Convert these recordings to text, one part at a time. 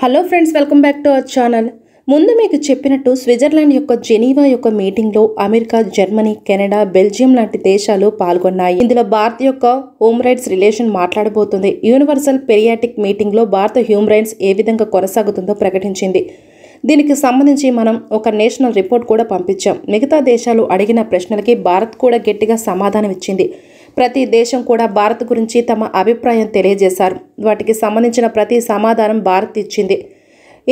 hello friends welcome back to our channel ముందు మీకు చెప్పినట్టు స్విట్జర్లాండ్ యొక్క జెనీవా యొక్క మీటింగ్లో అమెరికా జర్మనీ కెనడా బెల్జియం లాంటి దేశాలు పాల్గొన్నాయి ఇందులో భారత్ యొక్క హోమ్ రైట్స్ రిలేషన్ మాట్లాడబోతుంది యూనివర్సల్ పెరియాటిక్ మీటింగ్లో భారత హ్యూమ్ రైట్స్ ఏ విధంగా కొనసాగుతుందో ప్రకటించింది దీనికి సంబంధించి మనం ఒక నేషనల్ రిపోర్ట్ కూడా పంపించాం మిగతా దేశాలు అడిగిన ప్రశ్నలకి భారత్ కూడా గట్టిగా సమాధానం ఇచ్చింది ప్రతి దేశం కూడా భారత్ గురించి తమ అభిప్రాయం తెలియజేశారు వాటికి సంబంధించిన ప్రతి సమాధానం భారత్ ఇచ్చింది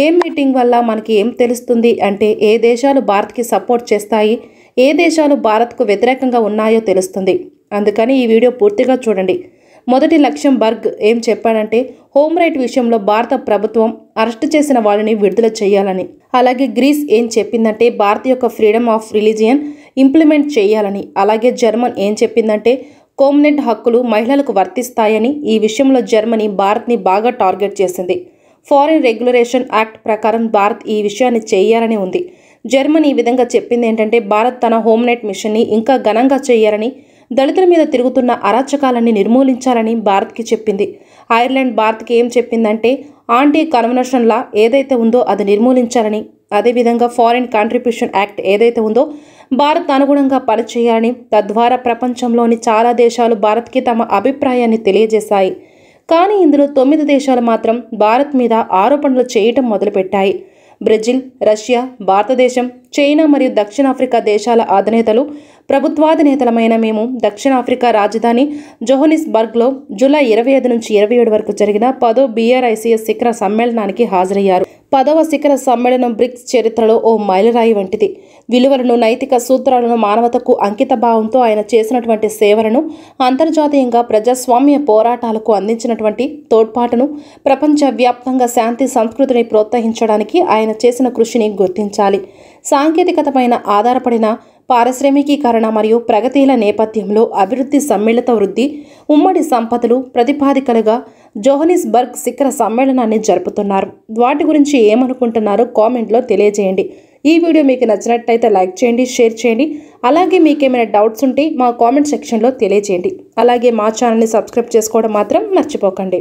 ఏ మీటింగ్ వల్ల మనకి ఏం తెలుస్తుంది అంటే ఏ దేశాలు భారత్కి సపోర్ట్ చేస్తాయి ఏ దేశాలు భారత్కు వ్యతిరేకంగా ఉన్నాయో తెలుస్తుంది అందుకని ఈ వీడియో పూర్తిగా చూడండి మొదటి లక్ష్యం బర్గ్ ఏం చెప్పాడంటే హోమ్ రైట్ విషయంలో భారత ప్రభుత్వం అరెస్ట్ చేసిన వాళ్ళని విడుదల చేయాలని అలాగే గ్రీస్ ఏం చెప్పిందంటే భారత్ యొక్క ఫ్రీడమ్ ఆఫ్ రిలీజియన్ ఇంప్లిమెంట్ చేయాలని అలాగే జర్మన్ ఏం చెప్పిందంటే కోమ్నెంట్ హక్కులు మహిళలకు వర్తిస్తాయని ఈ విషయంలో జర్మనీ భారత్ని బాగా టార్గెట్ చేసింది ఫారిన్ రెగ్యులరేషన్ యాక్ట్ ప్రకారం భారత్ ఈ విషయాన్ని చేయాలని ఉంది జర్మనీ ఈ విధంగా చెప్పింది ఏంటంటే భారత్ తన హోమ్నెట్ మిషన్ని ఇంకా ఘనంగా చేయాలని దళితుల మీద తిరుగుతున్న అరాచకాలన్నీ నిర్మూలించాలని భారత్కి చెప్పింది ఐర్లాండ్ భారత్కి ఏం చెప్పిందంటే ఆంటీ లా ఏదైతే ఉందో అది నిర్మూలించాలని అదేవిధంగా ఫారిన్ కాంట్రిబ్యూషన్ యాక్ట్ ఏదైతే ఉందో భారత్ అనుగుణంగా పనిచేయాలని తద్వారా ప్రపంచంలోని చాలా దేశాలు భారత్కి తమ అభిప్రాయాన్ని తెలియజేశాయి కానీ ఇందులో తొమ్మిది దేశాలు మాత్రం భారత్ మీద ఆరోపణలు చేయటం మొదలుపెట్టాయి బ్రెజిల్ రష్యా భారతదేశం చైనా మరియు దక్షిణాఫ్రికా దేశాల అధినేతలు ప్రభుత్వాధినేతలమైన మేము దక్షిణాఫ్రికా రాజధాని జోహనిస్బర్గ్లో జూలై ఇరవై ఐదు నుంచి ఇరవై ఏడు వరకు జరిగిన పదో బీఆర్ఐసీఎస్ శిఖర సమ్మేళనానికి హాజరయ్యారు పదవ శిఖర సమ్మేళనం బ్రిక్స్ చరిత్రలో ఓ మైలురాయి వంటిది విలువలను నైతిక సూత్రాలను మానవతకు అంకిత భావంతో ఆయన చేసినటువంటి సేవలను అంతర్జాతీయంగా ప్రజాస్వామ్య పోరాటాలకు అందించినటువంటి తోడ్పాటును ప్రపంచవ్యాప్తంగా శాంతి సంస్కృతిని ప్రోత్సహించడానికి ఆయన చేసిన కృషిని గుర్తించాలి సాంకేతికతపైన ఆధారపడిన పారిశ్రామికీకరణ మరియు ప్రగతిల నేపథ్యంలో అభివృద్ధి సమ్మిళిత వృద్ధి ఉమ్మడి సంపదలు ప్రతిపాదికలుగా జోహనిస్బర్గ్ శిఖర సమ్మేళనాన్ని జరుపుతున్నారు వాటి గురించి ఏమనుకుంటున్నారో కామెంట్లో తెలియజేయండి ఈ వీడియో మీకు నచ్చినట్టయితే లైక్ చేయండి షేర్ చేయండి అలాగే మీకేమైనా డౌట్స్ ఉంటే మా కామెంట్ సెక్షన్లో తెలియజేయండి అలాగే మా ఛానల్ని సబ్స్క్రైబ్ చేసుకోవడం మాత్రం మర్చిపోకండి